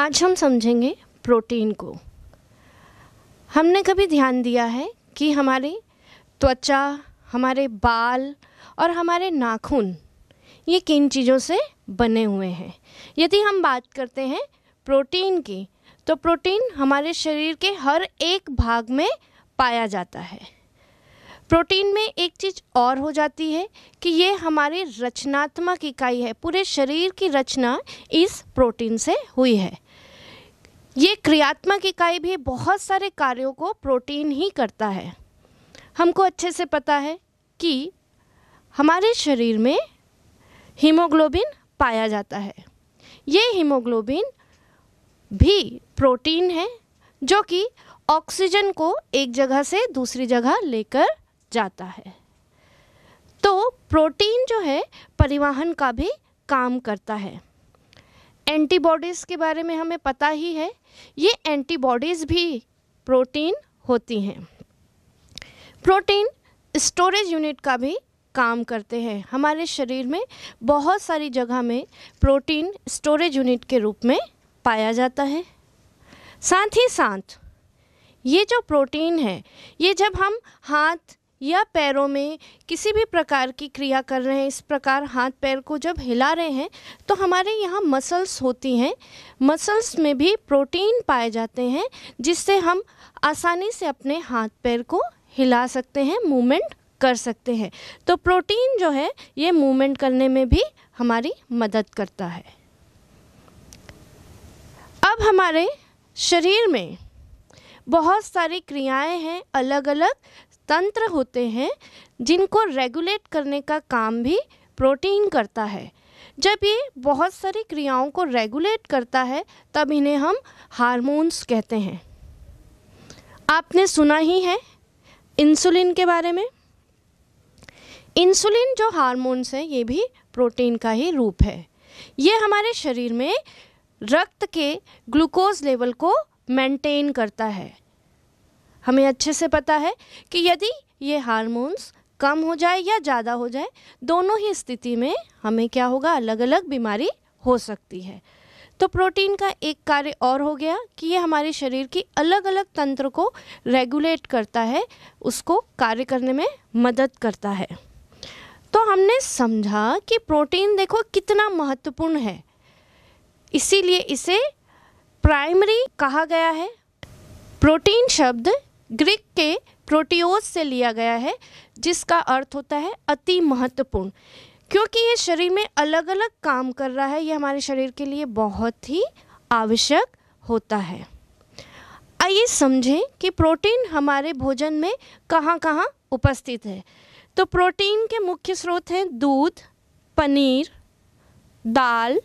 आज हम समझेंगे प्रोटीन को हमने कभी ध्यान दिया है कि हमारी त्वचा हमारे बाल और हमारे नाखून ये किन चीज़ों से बने हुए हैं यदि हम बात करते हैं प्रोटीन की तो प्रोटीन हमारे शरीर के हर एक भाग में पाया जाता है प्रोटीन में एक चीज़ और हो जाती है कि ये हमारी रचनात्मक इकाई है पूरे शरीर की रचना इस प्रोटीन से हुई है ये क्रियात्मक इकाई भी बहुत सारे कार्यों को प्रोटीन ही करता है हमको अच्छे से पता है कि हमारे शरीर में हीमोग्लोबिन पाया जाता है ये हीमोग्लोबिन भी प्रोटीन है जो कि ऑक्सीजन को एक जगह से दूसरी जगह लेकर जाता है तो प्रोटीन जो है परिवहन का भी काम करता है एंटीबॉडीज़ के बारे में हमें पता ही है ये एंटीबॉडीज़ भी प्रोटीन होती हैं प्रोटीन स्टोरेज यूनिट का भी काम करते हैं हमारे शरीर में बहुत सारी जगह में प्रोटीन स्टोरेज यूनिट के रूप में पाया जाता है साथ ही साथ ये जो प्रोटीन है ये जब हम हाथ या पैरों में किसी भी प्रकार की क्रिया कर रहे हैं इस प्रकार हाथ पैर को जब हिला रहे हैं तो हमारे यहाँ मसल्स होती हैं मसल्स में भी प्रोटीन पाए जाते हैं जिससे हम आसानी से अपने हाथ पैर को हिला सकते हैं मूवमेंट कर सकते हैं तो प्रोटीन जो है ये मूवमेंट करने में भी हमारी मदद करता है अब हमारे शरीर में बहुत सारी क्रियाएं हैं अलग अलग तंत्र होते हैं जिनको रेगुलेट करने का काम भी प्रोटीन करता है जब ये बहुत सारी क्रियाओं को रेगुलेट करता है तब इन्हें हम हार्मोन्स कहते हैं आपने सुना ही है इंसुलिन के बारे में इंसुलिन जो हार्मोन्स हैं ये भी प्रोटीन का ही रूप है ये हमारे शरीर में रक्त के ग्लूकोज लेवल को मेंटेन करता है हमें अच्छे से पता है कि यदि ये हार्मोन्स कम हो जाए या ज़्यादा हो जाए दोनों ही स्थिति में हमें क्या होगा अलग अलग बीमारी हो सकती है तो प्रोटीन का एक कार्य और हो गया कि ये हमारे शरीर की अलग अलग तंत्र को रेगुलेट करता है उसको कार्य करने में मदद करता है तो हमने समझा कि प्रोटीन देखो कितना महत्वपूर्ण है इसीलिए इसे प्राइमरी कहा गया है प्रोटीन शब्द ग्रीक के प्रोटियोज से लिया गया है जिसका अर्थ होता है अति महत्वपूर्ण क्योंकि ये शरीर में अलग अलग काम कर रहा है ये हमारे शरीर के लिए बहुत ही आवश्यक होता है आइए समझें कि प्रोटीन हमारे भोजन में कहाँ कहाँ उपस्थित है तो प्रोटीन के मुख्य स्रोत हैं दूध पनीर दाल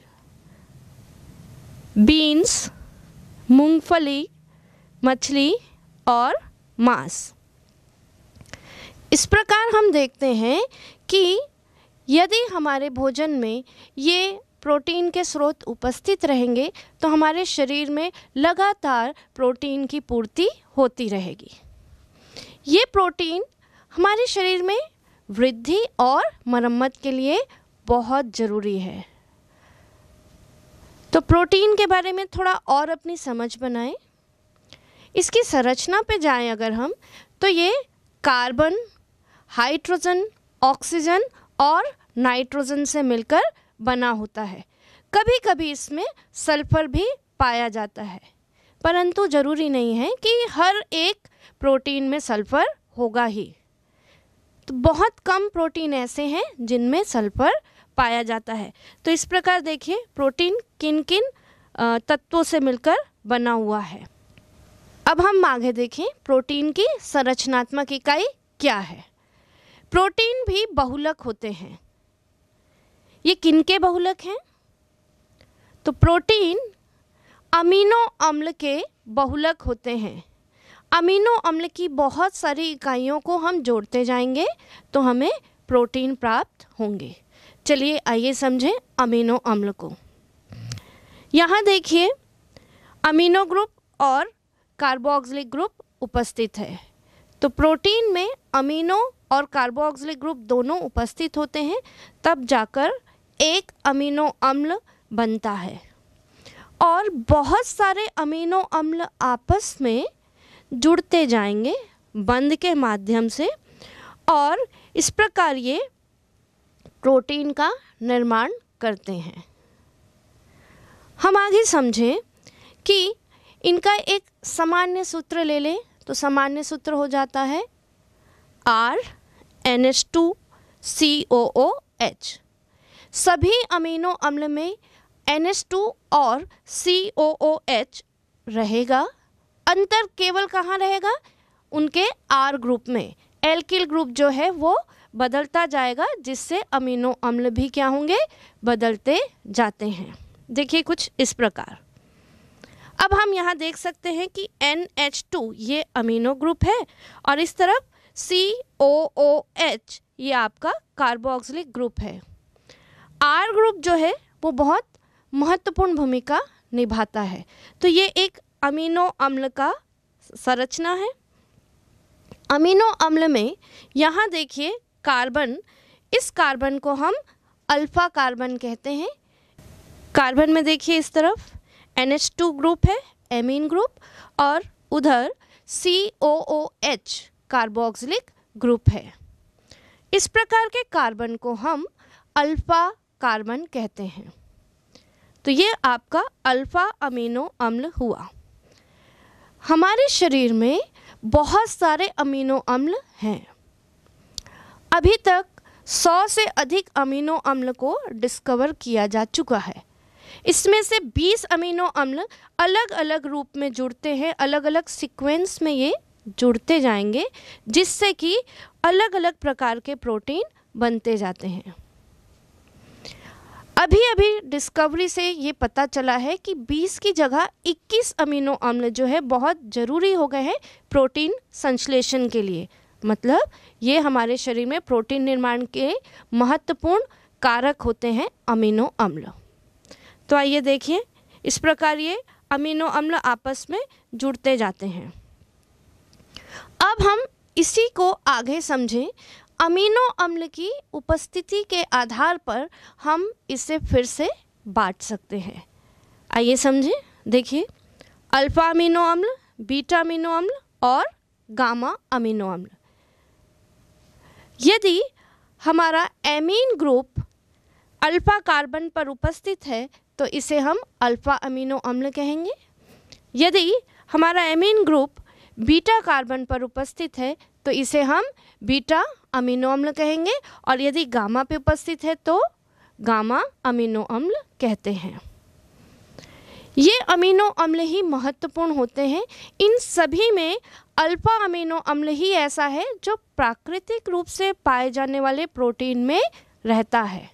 बीन्स मूंगफली मछली और मास इस प्रकार हम देखते हैं कि यदि हमारे भोजन में ये प्रोटीन के स्रोत उपस्थित रहेंगे तो हमारे शरीर में लगातार प्रोटीन की पूर्ति होती रहेगी ये प्रोटीन हमारे शरीर में वृद्धि और मरम्मत के लिए बहुत ज़रूरी है तो प्रोटीन के बारे में थोड़ा और अपनी समझ बनाएं इसकी संरचना पे जाएं अगर हम तो ये कार्बन हाइड्रोजन ऑक्सीजन और नाइट्रोजन से मिलकर बना होता है कभी कभी इसमें सल्फर भी पाया जाता है परंतु ज़रूरी नहीं है कि हर एक प्रोटीन में सल्फर होगा ही तो बहुत कम प्रोटीन ऐसे हैं जिनमें सल्फर पाया जाता है तो इस प्रकार देखिए प्रोटीन किन किन तत्वों से मिलकर बना हुआ है अब हम आगे देखें प्रोटीन की संरचनात्मक इकाई क्या है प्रोटीन भी बहुलक होते हैं ये किनके बहुलक हैं तो प्रोटीन अमीनो अम्ल के बहुलक होते हैं अमीनो अम्ल की बहुत सारी इकाइयों को हम जोड़ते जाएंगे तो हमें प्रोटीन प्राप्त होंगे चलिए आइए समझें अमीनो अम्ल को यहाँ देखिए अमीनो ग्रुप और कार्बोक्सिलिक ग्रुप उपस्थित है तो प्रोटीन में अमीनो और कार्बोक्सिलिक ग्रुप दोनों उपस्थित होते हैं तब जाकर एक अमीनो अम्ल बनता है और बहुत सारे अमीनो अम्ल आपस में जुड़ते जाएंगे बंद के माध्यम से और इस प्रकार ये प्रोटीन का निर्माण करते हैं हम आगे समझें कि इनका एक सामान्य सूत्र ले लें तो सामान्य सूत्र हो जाता है R N H two C O O H सभी अमीनो अम्ल में एन एच टू और सी ओ ओ एच रहेगा अंतर केवल कहाँ रहेगा उनके आर ग्रुप में एल्किल ग्रुप जो है वो बदलता जाएगा जिससे अमीनो अम्ल भी क्या होंगे बदलते जाते हैं देखिए कुछ इस प्रकार अब हम यहाँ देख सकते हैं कि एन एच टू ये अमीनो ग्रुप है और इस तरफ सी ओ ओ एच ये आपका कार्बोक्सिलिक ग्रुप है आर ग्रुप जो है वो बहुत महत्वपूर्ण भूमिका निभाता है तो ये एक अमीनो अम्ल का संरचना है अमीनो अम्ल में यहाँ देखिए कार्बन इस कार्बन को हम अल्फा कार्बन कहते हैं कार्बन में देखिए इस तरफ एन एच टू ग्रुप है एमीन ग्रुप और उधर C O O H carboxylic group है इस प्रकार के कार्बन को हम अल्फा कार्बन कहते हैं तो ये आपका अल्फा अमीनो अम्ल हुआ हमारे शरीर में बहुत सारे अमीनो अम्ल हैं अभी तक सौ से अधिक अमीनो अम्ल को डिस्कवर किया जा चुका है इसमें से 20 अमीनो अम्ल अलग अलग रूप में जुड़ते हैं अलग अलग सीक्वेंस में ये जुड़ते जाएंगे जिससे कि अलग अलग प्रकार के प्रोटीन बनते जाते हैं अभी अभी डिस्कवरी से ये पता चला है कि 20 की जगह 21 अमीनो अम्ल जो है बहुत ज़रूरी हो गए हैं प्रोटीन संश्लेषण के लिए मतलब ये हमारे शरीर में प्रोटीन निर्माण के महत्वपूर्ण कारक होते हैं अमीनो अम्ल तो आइए देखिए इस प्रकार ये अमीनो अम्ल आपस में जुड़ते जाते हैं अब हम इसी को आगे समझें अमीनो अम्ल की उपस्थिति के आधार पर हम इसे फिर से बांट सकते हैं आइए समझें देखिए अल्फा अमीनो अम्ल बीटा अमीनो अम्ल और गामा अमीनो अम्ल यदि हमारा एमीन ग्रुप अल्फा कार्बन पर उपस्थित है तो इसे हम अल्फा अमीनो अम्ल कहेंगे यदि हमारा एमीन ग्रुप बीटा कार्बन पर उपस्थित है तो इसे हम बीटा अमीनो अम्ल कहेंगे और यदि गामा पे उपस्थित है तो गामा अमीनो अम्ल कहते हैं ये अमीनो अम्ल ही महत्वपूर्ण होते हैं इन सभी में अल्फा अमीनो अम्ल ही ऐसा है जो प्राकृतिक रूप से पाए जाने वाले प्रोटीन में रहता है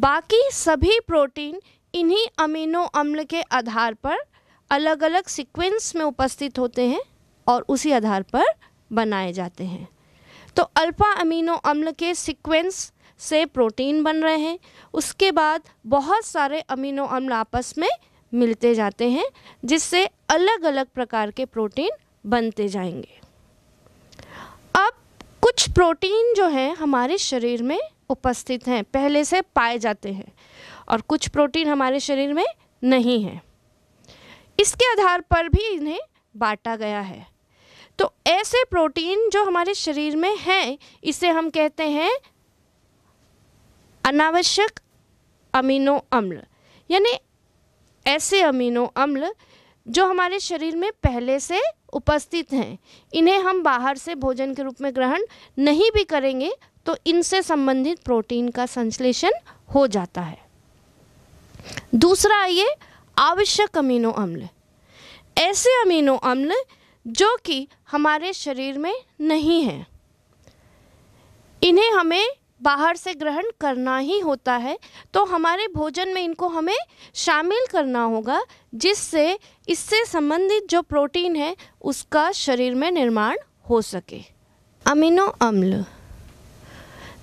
बाकी सभी प्रोटीन इन्हीं अमीनो अम्ल के आधार पर अलग अलग सीक्वेंस में उपस्थित होते हैं और उसी आधार पर बनाए जाते हैं तो अल्फा अमीनो अम्ल के सीक्वेंस से प्रोटीन बन रहे हैं उसके बाद बहुत सारे अमीनो अम्ल आपस में मिलते जाते हैं जिससे अलग अलग प्रकार के प्रोटीन बनते जाएंगे अब कुछ प्रोटीन जो हैं हमारे शरीर में उपस्थित हैं पहले से पाए जाते हैं और कुछ प्रोटीन हमारे शरीर में नहीं है इसके आधार पर भी इन्हें बांटा गया है तो ऐसे प्रोटीन जो हमारे शरीर में हैं इसे हम कहते हैं अनावश्यक अमीनो अम्ल यानी ऐसे अमीनो अम्ल जो हमारे शरीर में पहले से उपस्थित हैं इन्हें हम बाहर से भोजन के रूप में ग्रहण नहीं भी करेंगे तो इनसे संबंधित प्रोटीन का संश्लेषण हो जाता है दूसरा आइए आवश्यक अमीनो अम्ल ऐसे अमीनो अम्ल जो कि हमारे शरीर में नहीं है इन्हें हमें बाहर से ग्रहण करना ही होता है तो हमारे भोजन में इनको हमें शामिल करना होगा जिससे इससे संबंधित जो प्रोटीन है उसका शरीर में निर्माण हो सके अमीनो अम्ल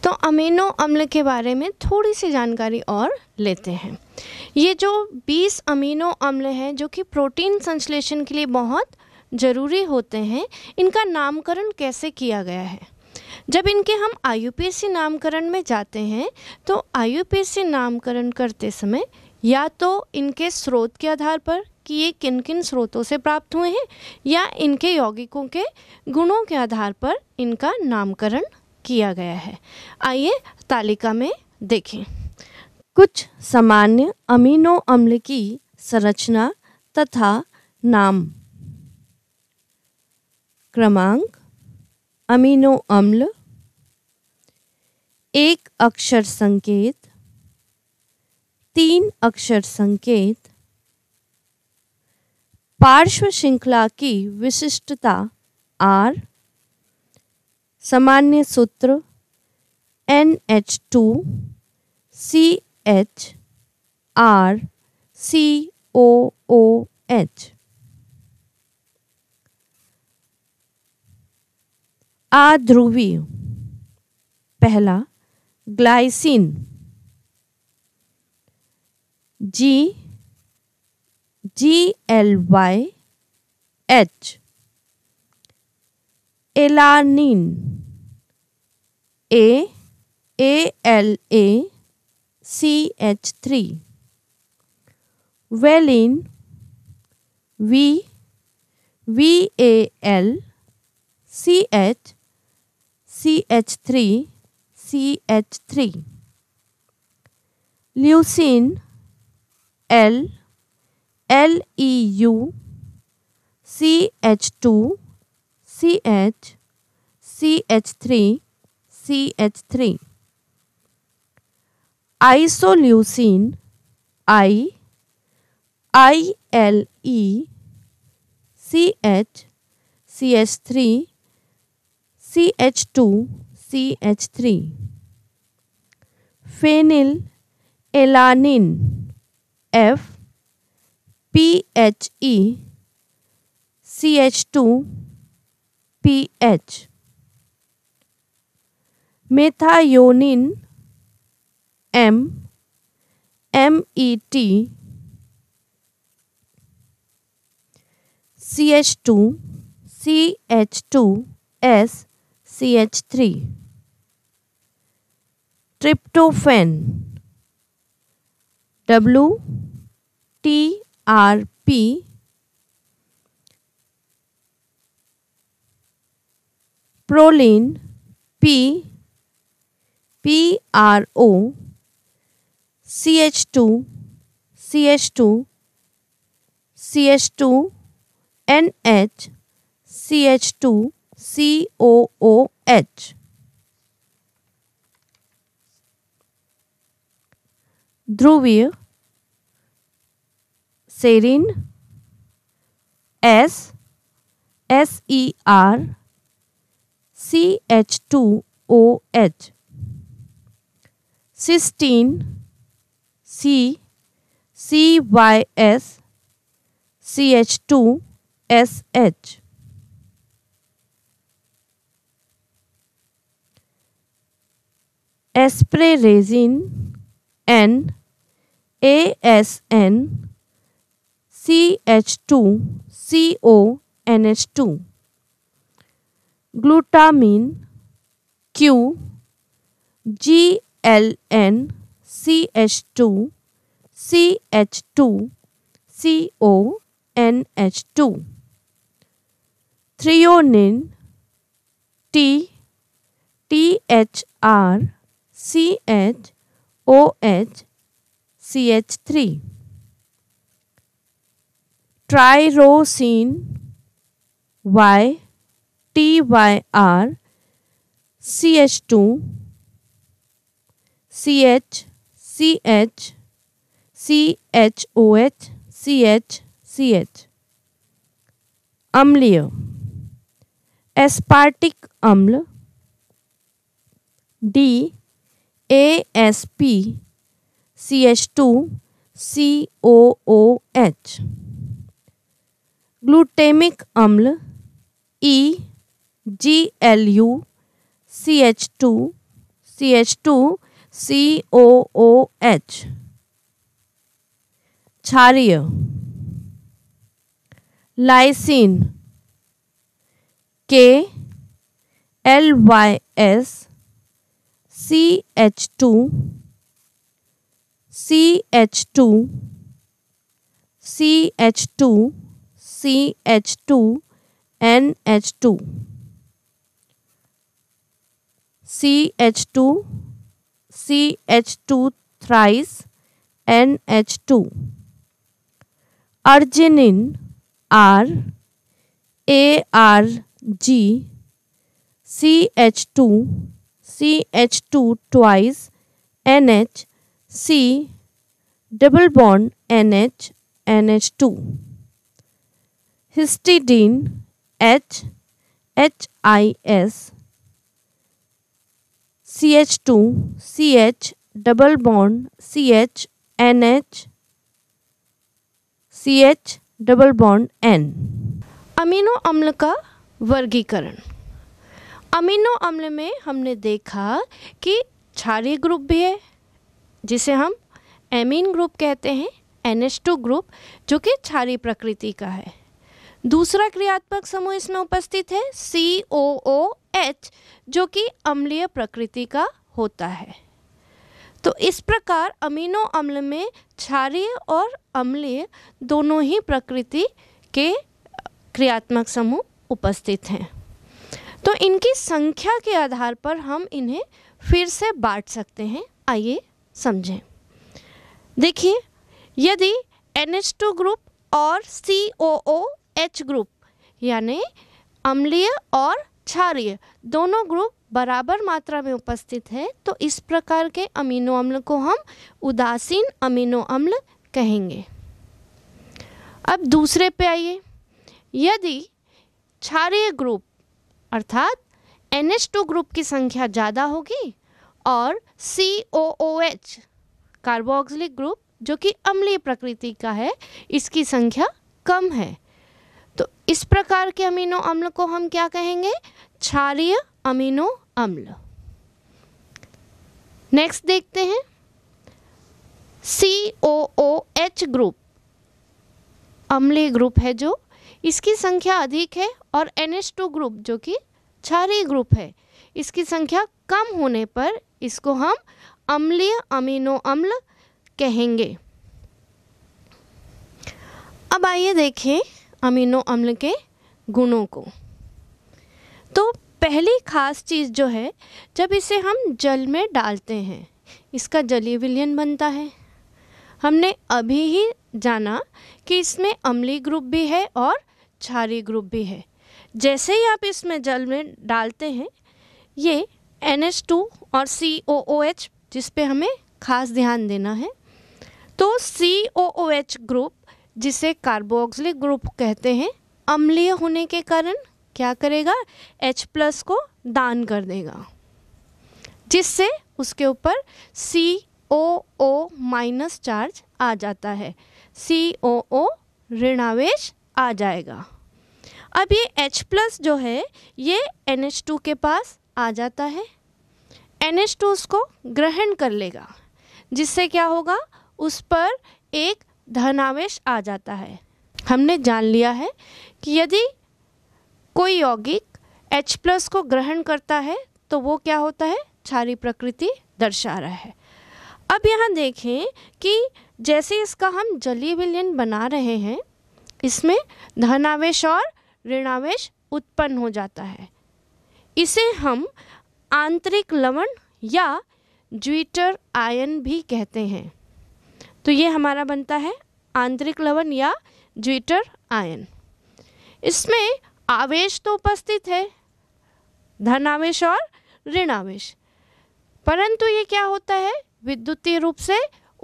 तो अमीनो अम्ल के बारे में थोड़ी सी जानकारी और लेते हैं ये जो 20 अमीनो अम्ल हैं जो कि प्रोटीन संश्लेषण के लिए बहुत ज़रूरी होते हैं इनका नामकरण कैसे किया गया है जब इनके हम आई नामकरण में जाते हैं तो आई नामकरण करते समय या तो इनके स्रोत के आधार पर कि ये किन किन स्रोतों से प्राप्त हुए हैं या इनके यौगिकों के गुणों के आधार पर इनका नामकरण किया गया है आइए तालिका में देखें कुछ सामान्य अमीनो अम्ल की संरचना तथा नाम क्रमांक अमीनो अम्ल एक अक्षर संकेत तीन अक्षर संकेत पार्श्व श्रृंखला की विशिष्टता आर सामान्य सूत्र N H two C H R C O O H आध्रुवी पहला glycine G G L Y H alanine A A L A C H 3 Valine V V A L C H C H 3 C H 3 Leucine L L E U C H 2 C H C H 3 CH3. Isoleucine I I L E C H C H three C H two C H three Phenyl elanin F P H E C H two P H methionine M M E T C H two C H two S C H three tryptophan W T R P proline P PRO CH2 CH2 CH2 NH CH2 COOH ध्रुवीय serine S S E R C H 2 O cooh धरवीय Serine. sserch 2 oh cysteine C CYS CH2 SH. Espray resin N ASN CH2 CONH2 Glutamine Q G Ln CH2 CH2 CONH2 Threonine T THR CH3 Tyrosine Y TYR CH2 C H C H C H O H C H C H अम्लीय aspartic अम्ल D A S P C H two C O O H glutamic अम्ल E G L U C H two C H two C O O H क्षारिय lysine K L Y S C H two C H two C H two C H two N H two C H to CH2 thrice NH2. Arginine R ARG CH2 CH2 twice NH C double bond NH NH2 histidine H HIS C H two C H double bond C H N H C H double bond N amino अम्ल का वर्गीकरण amino अम्ल में हमने देखा कि क्षारीय group भी है जिसे हम एमीन ग्रुप कहते हैं एन एच टू ग्रुप जो कि क्षारीय प्रकृति का है दूसरा क्रियात्मक समूह इसमें उपस्थित है सी ओ ओ एच जो कि अम्लीय प्रकृति का होता है तो इस प्रकार अमीनो अम्ल में क्षारीय और अम्लीय दोनों ही प्रकृति के क्रियात्मक समूह उपस्थित हैं तो इनकी संख्या के आधार पर हम इन्हें फिर से बांट सकते हैं आइए समझें देखिए यदि NH2 ग्रुप और COO एच ग्रुप यानी अम्लीय और क्षारीय दोनों ग्रुप बराबर मात्रा में उपस्थित है तो इस प्रकार के अमीनो अम्ल को हम उदासीन अमीनो अम्ल कहेंगे अब दूसरे पे आइए यदि क्षारीय ग्रुप अर्थात एन ग्रुप की संख्या ज़्यादा होगी और C O O H carboxylic group जो कि अम्लीय प्रकृति का है इसकी संख्या कम है इस प्रकार के अमीनो अम्ल को हम क्या कहेंगे क्षारीय अमीनो अम्ल नेक्स्ट देखते हैं C O O H group अम्लीय ग्रुप है जो इसकी संख्या अधिक है और टू ग्रुप जो कि क्षारीय ग्रुप है इसकी संख्या कम होने पर इसको हम अम्लीय अमीनो अम्ल कहेंगे अब आइए देखें अमीनो अम्ल के गुणों को तो पहली खास चीज़ जो है जब इसे हम जल में डालते हैं इसका जलीय विलयन बनता है हमने अभी ही जाना कि इसमें अम्ली ग्रुप भी है और छारी ग्रुप भी है जैसे ही आप इसमें जल में डालते हैं ये एन टू और सी ओ ओ एच जिस पर हमें खास ध्यान देना है तो C O O H group जिसे कार्बोक्सिलिक ग्रुप कहते हैं अम्लीय होने के कारण क्या करेगा H प्लस को दान कर देगा जिससे उसके ऊपर सी ओ ओ माइनस चार्ज आ जाता है सी ओ ओ ऋणावेश आ जाएगा अब ये H प्लस जो है ये एन एच टू के पास आ जाता है एन एच टू उसको ग्रहण कर लेगा जिससे क्या होगा उस पर एक धनावेश आ जाता है हमने जान लिया है कि यदि कोई यौगिक H प्लस को ग्रहण करता है तो वो क्या होता है क्षारी प्रकृति दर्शा रहा है अब यहाँ देखें कि जैसे इसका हम जलीय विलयन बना रहे हैं इसमें धनावेश और ऋणावेश उत्पन्न हो जाता है इसे हम आंतरिक लवण या ज्विटर आयन भी कहते हैं तो ये हमारा बनता है आंतरिक लवण या ज्विटर आयन इसमें आवेश तो उपस्थित है धन आवेश और ऋण आवेश परंतु ये क्या होता है विद्युतीय रूप से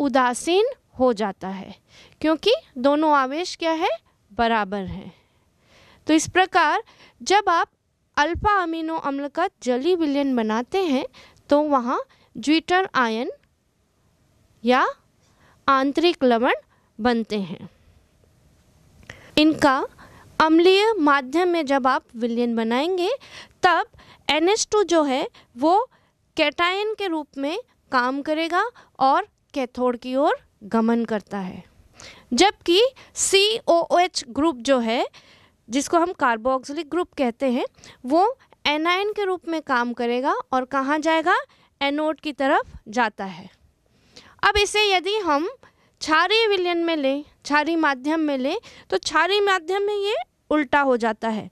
उदासीन हो जाता है क्योंकि दोनों आवेश क्या है बराबर हैं तो इस प्रकार जब आप अल्फा अमीनो अम्ल का जली विलयन बनाते हैं तो वहाँ ज्विटर आयन या आंतरिक लवण बनते हैं इनका अम्लीय माध्यम में जब आप विलयन बनाएंगे तब NH2 जो है वो कैटायन के रूप में काम करेगा और कैथोड की ओर गमन करता है जबकि COOH ग्रुप जो है जिसको हम कार्बोक्सिलिक ग्रुप कहते हैं वो एनायन के रूप में काम करेगा और कहाँ जाएगा एनोड की तरफ जाता है अब इसे यदि हम क्षारी विलयन में लें छारी माध्यम में लें तो छारी माध्यम में ये उल्टा हो जाता है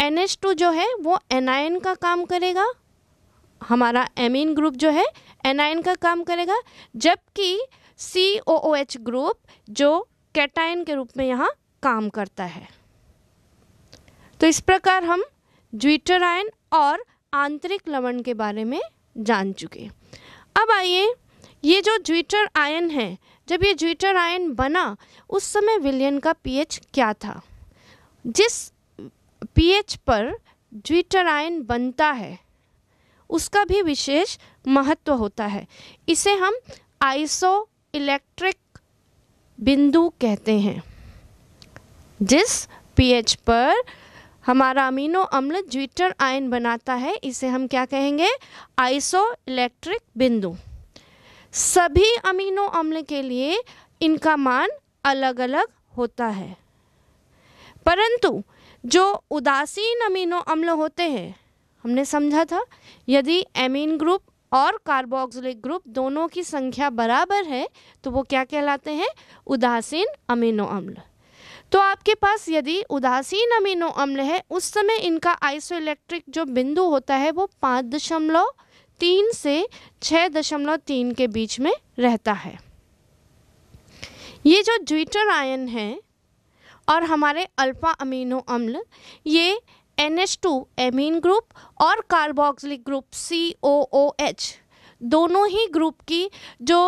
एन जो है वो एनायन का काम करेगा हमारा एमीन ग्रुप जो है एनायन का काम करेगा जबकि C O O H group जो कैटाइन के रूप में यहाँ काम करता है तो इस प्रकार हम ज्विटरायन और आंतरिक लवण के बारे में जान चुके अब आइए ये जो ज्विटर आयन है जब ये ज्विटर आयन बना उस समय विलियन का पीएच क्या था जिस पीएच पर ज्विटर आयन बनता है उसका भी विशेष महत्व होता है इसे हम आइसो इलेक्ट्रिक बिंदु कहते हैं जिस पीएच पर हमारा अमीनो अम्ल ज्विटर आयन बनाता है इसे हम क्या कहेंगे आइसो इलेक्ट्रिक बिंदु सभी अमीनो अम्ल के लिए इनका मान अलग अलग होता है परंतु जो उदासीन अमीनो अम्ल होते हैं हमने समझा था यदि एमीन ग्रुप और कार्बोक्सिलिक ग्रुप दोनों की संख्या बराबर है तो वो क्या कहलाते हैं उदासीन अमीनो अम्ल तो आपके पास यदि उदासीन अमीनो अम्ल है उस समय इनका आइसोइलेक्ट्रिक जो बिंदु होता है वो पाँच दशमलव तीन से छः दशमलव तीन के बीच में रहता है ये जो ज्विटर आयन है और हमारे अल्फा अमीनो अम्ल ये N H two amine group और carboxylic group C O O H दोनों ही ग्रुप की जो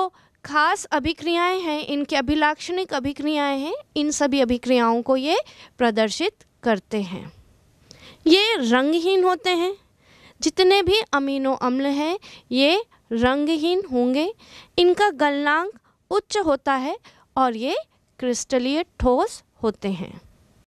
खास अभिक्रियाएं हैं इनके अभिलाक्षणिक अभिक्रियाएं हैं इन सभी अभिक्रियाओं को ये प्रदर्शित करते हैं ये रंगहीन होते हैं जितने भी अमीनो अम्ल हैं ये रंगहीन होंगे इनका गलनांक उच्च होता है और ये क्रिस्टलीय ठोस होते हैं